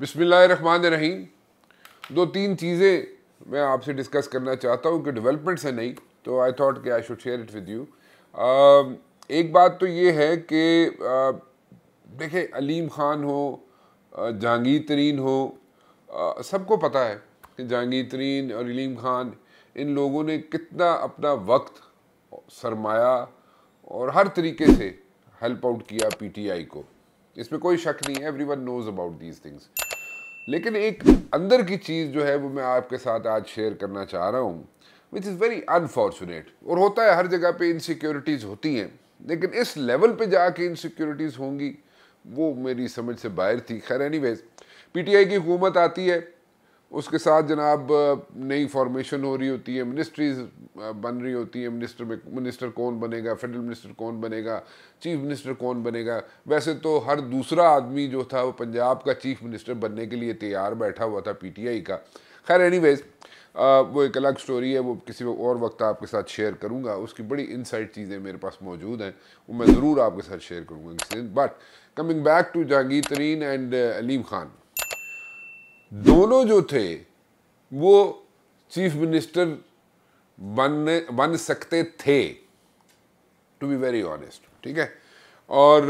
बिसमीम दो तीन चीज़ें मैं आपसे डिस्कस करना चाहता हूँ कि डेवलपमेंट्स हैं नहीं तो आई थॉट कि I should share it with you एक बात तो ये है कि uh, देखें अलीम ख़ान हो uh, जहांगीर तरीन हो uh, सबको पता है कि जहांगीर तरीन और अलीम ख़ान इन लोगों ने कितना अपना वक्त सरमाया और हर तरीके से हेल्प आउट किया पीटीआई को इसमें कोई शक नहीं है everyone knows about these things लेकिन एक अंदर की चीज़ जो है वो मैं आपके साथ आज शेयर करना चाह रहा हूँ विच इज़ वेरी अनफॉर्चुनेट और होता है हर जगह पे इनसिक्योरिटीज़ होती हैं लेकिन इस लेवल पे जाके इनसिक्योरिटीज़ होंगी वो मेरी समझ से बाहर थी खैर एनी वेज की हुकूमत आती है उसके साथ जनाब नई फॉर्मेशन हो रही होती है मिनिस्ट्रीज बन रही होती है मिनिस्टर में मिनिस्टर कौन बनेगा फेडरल मिनिस्टर कौन बनेगा चीफ मिनिस्टर कौन बनेगा वैसे तो हर दूसरा आदमी जो था वो पंजाब का चीफ मिनिस्टर बनने के लिए तैयार बैठा हुआ था पीटीआई का खैर एनीवेज वो एक अलग स्टोरी है वो किसी और वक्त आपके साथ शेयर करूँगा उसकी बड़ी इनसाइड चीज़ें मेरे पास मौजूद हैं वो मैं ज़रूर आपके साथ शेयर करूँगा but coming back to Jahangir Tareen and Aleem Khan दोनों जो थे वो चीफ मिनिस्टर बनने बन सकते थे टू बी वेरी ऑनेस्ट ठीक है और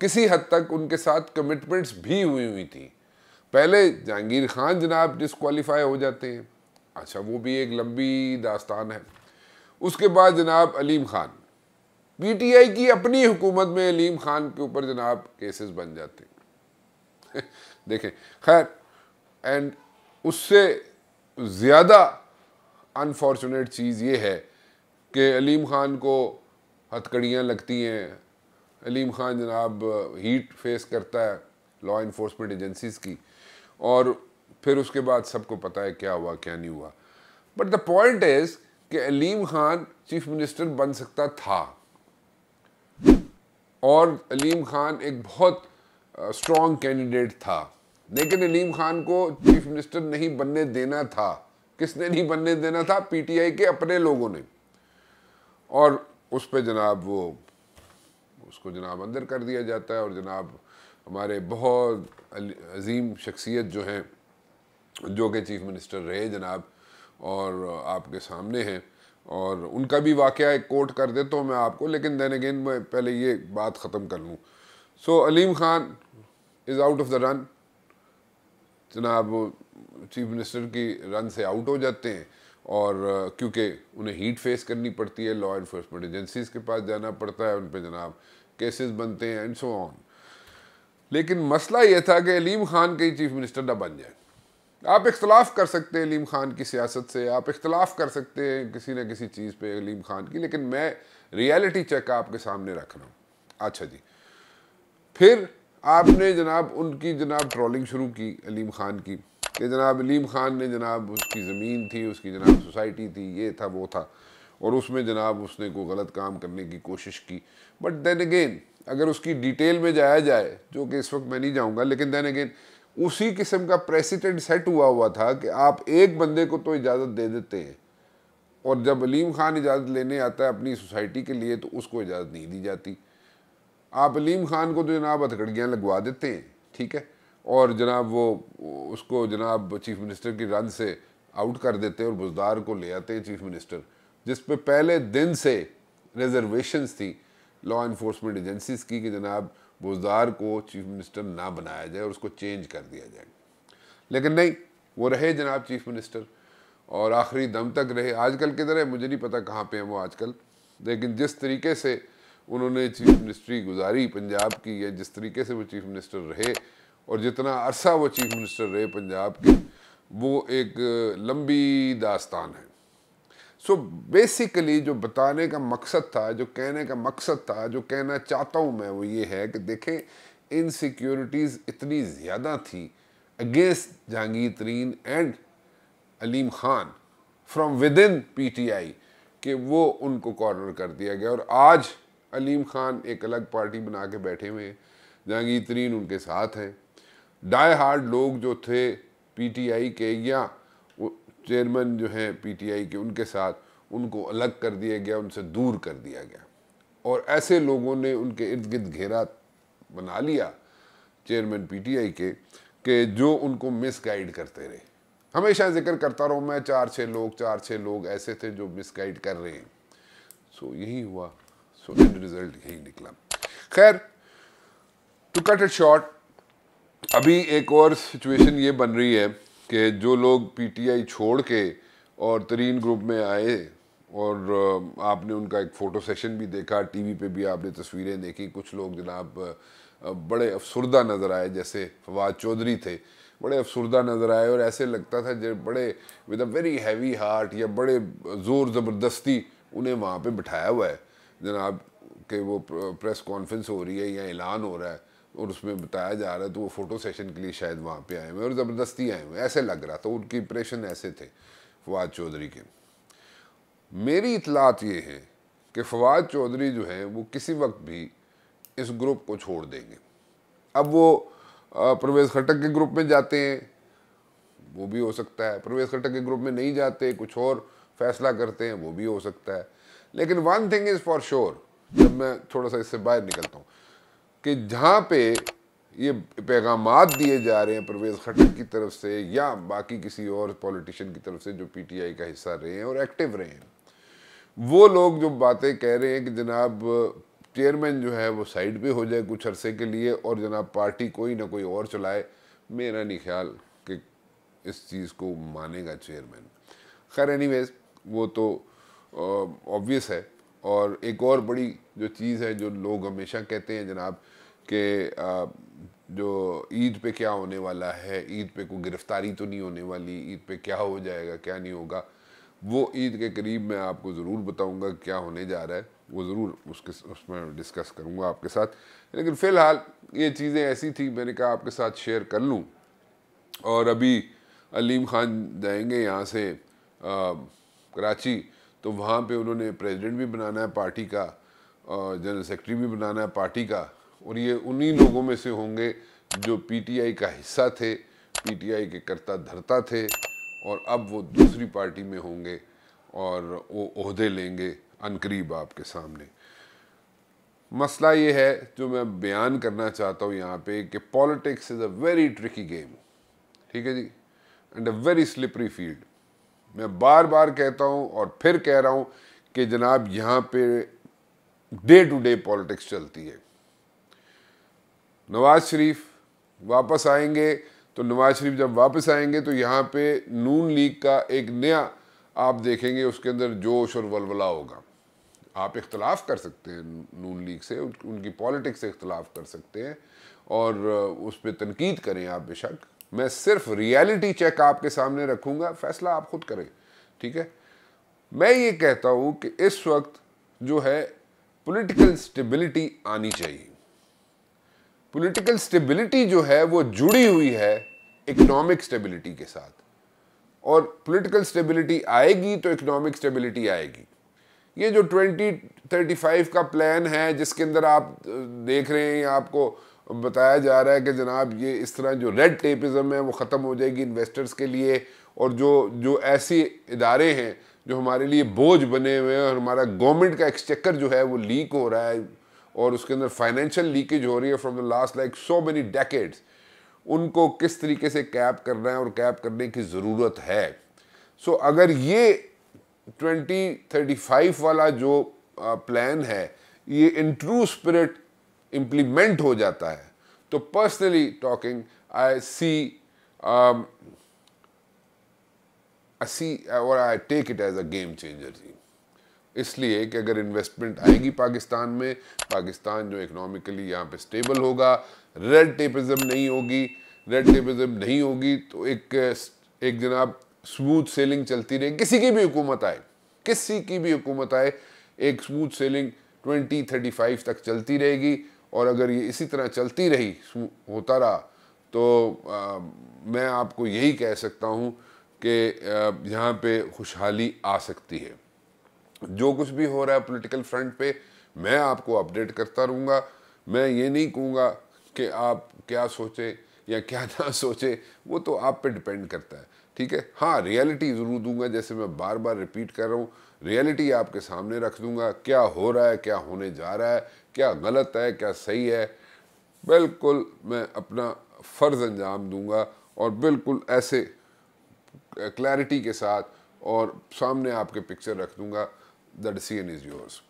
किसी हद तक उनके साथ कमिटमेंट्स भी हुई हुई थी पहले जहांगीर खान जनाब डिसक्वालीफाई हो जाते हैं अच्छा वो भी एक लंबी दास्तान है उसके बाद जनाब अलीम खान पीटीआई की अपनी हुकूमत में अलीम खान के ऊपर जनाब केसेस बन जाते हैं देखें खैर एंड उससे ज़्यादा अनफॉर्चुनेट चीज़ ये है कि अलीम ख़ान को हथकड़ियाँ लगती हैं अलीम ख़ान जनाब हीट फेस करता है लॉ इन्फोर्समेंट एजेंसीज़ की और फिर उसके बाद सबको पता है क्या हुआ क्या नहीं हुआ बट द पॉइंट इज़ कि अलीम ख़ान चीफ मिनिस्टर बन सकता था और अलीम ख़ान एक बहुत स्ट्रॉन्ग uh, कैंडिडेट था लेकिन नलीम खान को चीफ मिनिस्टर नहीं बनने देना था किसने नहीं बनने देना था पीटीआई के अपने लोगों ने और उस पर जनाब वो उसको जनाब अंदर कर दिया जाता है और जनाब हमारे बहुत अजीम शख्सियत जो हैं जो कि चीफ़ मिनिस्टर रहे जनाब और आपके सामने हैं और उनका भी वाक़ एक कोट कर देता हूँ मैं आपको लेकिन दैन अगेन मैं पहले ये बात ख़त्म कर लूँ so so, Aleem Khan is out of the run जनाब चीफ मिनिस्टर की रन से आउट हो जाते हैं और क्योंकि उन्हें हीट फेस करनी पड़ती है लॉ इन्फोर्समेंट एजेंसीज के पास जाना पड़ता है उन पर जनाब केसेस बनते हैं एंड सो ऑन लेकिन मसला यह था कि अलीम खान के चीफ मिनिस्टर ना बन जाए आप इख्तलाफ कर सकते हैं अलीम खान की सियासत से आप इख्तलाफ कर सकते हैं किसी न किसी चीज़ पे अलीम खान की लेकिन मैं रियलिटी चेक आपके सामने रख रहा हूँ अच्छा जी फिर आपने जनाब उनकी जनाब ट्रॉलिंग शुरू की अलीम ख़ान की कि जनाब अलीम ख़ान ने जनाब उसकी ज़मीन थी उसकी जनाब सोसाइटी थी ये था वो था और उसमें जनाब उसने को गलत काम करने की कोशिश की बट देन अगेन अगर उसकी डिटेल में जाया जाए जो कि इस वक्त मैं नहीं जाऊँगा लेकिन देन अगेन उसी किस्म का प्रेसिडेंट सेट हुआ हुआ था कि आप एक बंदे को तो इजाज़त दे देते हैं और जब अलीम ख़ान इजाज़त लेने आता है अपनी सोसाइटी के लिए तो उसको इजाज़त नहीं दी जाती आप अलीम ख़ान को तो जनाब हथकड़ियाँ लगवा देते हैं ठीक है और जनाब वो उसको जनाब चीफ मिनिस्टर की रन से आउट कर देते हैं और बुजदार को ले आते हैं चीफ मिनिस्टर जिस पर पहले दिन से रिजर्वेशन थी लॉ इन्फोर्समेंट एजेंसीज की कि जनाब बुजदार को चीफ मिनिस्टर ना बनाया जाए और उसको चेंज कर दिया जाए लेकिन नहीं वो रहे जनाब चीफ मिनिस्टर और आखिरी दम तक रहे आजकल किधर है मुझे नहीं पता कहाँ पे हैं वो आजकल लेकिन जिस तरीके से उन्होंने चीफ मिनिस्ट्री गुजारी पंजाब की या जिस तरीके से वो चीफ मिनिस्टर रहे और जितना अरसा वो चीफ मिनिस्टर रहे पंजाब के वो एक लंबी दास्तान है सो so बेसिकली जो बताने का मकसद था जो कहने का मकसद था जो कहना चाहता हूँ मैं वो ये है कि देखें इनसिक्योरिटीज़ इतनी ज़्यादा थी against Jahangir Tareen and Aleem Khan from within P T I कि वो उनको कॉर्नर कर दिया गया और आज अलीम खान एक अलग पार्टी बना के बैठे हुए हैं जहांगीर तरीन उनके साथ हैं डाई हार्ड लोग जो थे पीटीआई के या चेयरमैन जो हैं पीटीआई के उनके साथ उनको अलग कर दिया गया उनसे दूर कर दिया गया और ऐसे लोगों ने उनके इर्द गिर्द घेरा बना लिया चेयरमैन पीटीआई के कि जो उनको मिसगाइड करते रहे हमेशा जिक्र करता रहूँ मैं चार छः लोग चार छः लोग ऐसे थे जो मिसगाइड कर रहे हैं सो यही हुआ सो एंड रिजल्ट यही निकला खैर टू कट इट शॉर्ट अभी एक और सिचुएशन ये बन रही है कि जो लोग पीटीआई छोड़ के और तरीन ग्रुप में आए और आपने उनका एक फ़ोटो सेशन भी देखा टीवी पे भी आपने तस्वीरें देखी कुछ लोग जनाब बड़े अफसरदा नज़र आए जैसे फवाद चौधरी थे बड़े अफसरदा नज़र आए और ऐसे लगता था जब बड़े with a very heavy heart या बड़े ज़ोर ज़बरदस्ती उन्हें वहाँ पे बिठाया हुआ है जनाब के वो प्रेस कॉन्फ्रेंस हो रही है या ऐलान हो रहा है और उसमें बताया जा रहा है तो वो फ़ोटो सेशन के लिए शायद वहाँ पे आए हुए और ज़बरदस्ती आए हुए ऐसे लग रहा था उनकी इंप्रेशन ऐसे थे फवाद चौधरी के मेरी इतलात ये है कि फवाद चौधरी जो है वो किसी वक्त भी इस ग्रुप को छोड़ देंगे अब वो प्रवेश खटक के ग्रुप में जाते हैं वो भी हो सकता है प्रवेश खटक के ग्रुप में नहीं जाते कुछ और फैसला करते हैं वो भी हो सकता है लेकिन one thing is for sure जब मैं थोड़ा सा इससे बाहर निकलता हूँ कि जहाँ पे ये पैगाम दिए जा रहे हैं परवेज़ खट्टर की तरफ से या बाकी किसी और पॉलिटिशियन की तरफ से जो पीटीआई का हिस्सा रहे हैं और एक्टिव रहे हैं वो लोग जो बातें कह रहे हैं कि जनाब चेयरमैन जो है वो साइड पे हो जाए कुछ अरसे के लिए और जनाब पार्टी कोई ना कोई और चलाए मेरा नहीं ख्याल कि इस चीज़ को मानेगा चेयरमैन खैर एनी वेज वो तो ऑब्वियस है और एक और बड़ी जो चीज़ है जो लोग हमेशा कहते हैं जनाब कि जो ईद पे क्या होने वाला है ईद पे कोई गिरफ्तारी तो नहीं होने वाली ईद पे क्या हो जाएगा क्या नहीं होगा वो ईद के करीब मैं आपको ज़रूर बताऊंगा क्या होने जा रहा है वो ज़रूर उसके उसमें डिस्कस करूंगा आपके साथ लेकिन फ़िलहाल ये चीज़ें ऐसी थी मैंने कहा आपके साथ शेयर कर लूँ और अभी अलीम ख़ान जाएंगे यहाँ से आ, कराची तो वहाँ पे उन्होंने प्रेसिडेंट भी बनाना है पार्टी का और जनरल सेक्रेटरी भी बनाना है पार्टी का और ये उन्हीं लोगों में से होंगे जो पीटीआई का हिस्सा थे पीटीआई के करता धरता थे और अब वो दूसरी पार्टी में होंगे और वो अहदे लेंगे अनकरीब आपके सामने मसला ये है जो मैं बयान करना चाहता हूँ यहाँ पे कि politics is a very tricky game ठीक है जी and a very slippery field मैं बार बार कहता हूँ और फिर कह रहा हूँ कि जनाब यहाँ पे डे टू डे पॉलिटिक्स चलती है नवाज शरीफ वापस आएंगे तो नवाज शरीफ जब वापस आएंगे तो यहाँ पे नून लीग का एक नया आप देखेंगे उसके अंदर जोश और वलवला होगा आप इख्तलाफ कर सकते हैं नून लीग से उनकी पॉलिटिक्स से इख्तलाफ कर सकते हैं और उस पर तनकीद करें आप बेशक मैं सिर्फ रियलिटी चेक आपके सामने रखूंगा फैसला आप खुद करें ठीक है मैं ये कहता हूं कि इस वक्त जो है पॉलिटिकल स्टेबिलिटी आनी चाहिए पॉलिटिकल स्टेबिलिटी जो है वो जुड़ी हुई है इकोनॉमिक स्टेबिलिटी के साथ और पॉलिटिकल स्टेबिलिटी आएगी तो इकोनॉमिक स्टेबिलिटी आएगी ये जो 2035 का प्लान है जिसके अंदर आप देख रहे हैं आपको बताया जा रहा है कि जनाब ये इस तरह जो रेड टेपिज़म है वो ख़त्म हो जाएगी इन्वेस्टर्स के लिए और जो जो ऐसे इदारे हैं जो हमारे लिए बोझ बने हुए हैं और हमारा गवर्नमेंट का एक्सचेकर जो है वो लीक हो रहा है और उसके अंदर फाइनेंशियल लीकेज हो रही है from the last like so many decades उनको किस तरीके से कैप करना है और कैप करने की ज़रूरत है सो so, अगर ये 2035 वाला जो प्लान है ये इंट्रू स्पिरिट इम्प्लीमेंट हो जाता है तो personally talking I C I C और I take it as a game changer जी इसलिए कि अगर इन्वेस्टमेंट आएगी पाकिस्तान में पाकिस्तान जो इकोनॉमिकली यहाँ पे स्टेबल होगा रेड टेपिज्म नहीं होगी रेड टेपिज्म नहीं होगी तो एक एक जनाब स्मूथ सेलिंग चलती रहे किसी की भी हुकूमत आए किसी की भी हुकूमत आए एक smooth sailing twenty thirty five तक चलती रहेगी और अगर ये इसी तरह चलती रही होता रहा तो आ, मैं आपको यही कह सकता हूँ कि यहाँ पे खुशहाली आ सकती है जो कुछ भी हो रहा है पॉलिटिकल फ्रंट पे मैं आपको अपडेट करता रहूँगा मैं ये नहीं कहूँगा कि आप क्या सोचें या क्या ना सोचें वो तो आप पे डिपेंड करता है ठीक है हाँ रियलिटी ज़रूर दूंगा जैसे मैं बार बार रिपीट कर रहा हूँ रियलिटी आपके सामने रख दूंगा क्या हो रहा है क्या होने जा रहा है क्या गलत है क्या सही है बिल्कुल मैं अपना फ़र्ज़ अंजाम दूंगा और बिल्कुल ऐसे क्लैरिटी के साथ और सामने आपके पिक्चर रख दूंगा द डिसीजन इज़ योर्स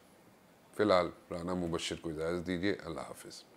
फ़िलहाल राना मुबशर को इजाज़त दीजिए अल्लाह हाफिज़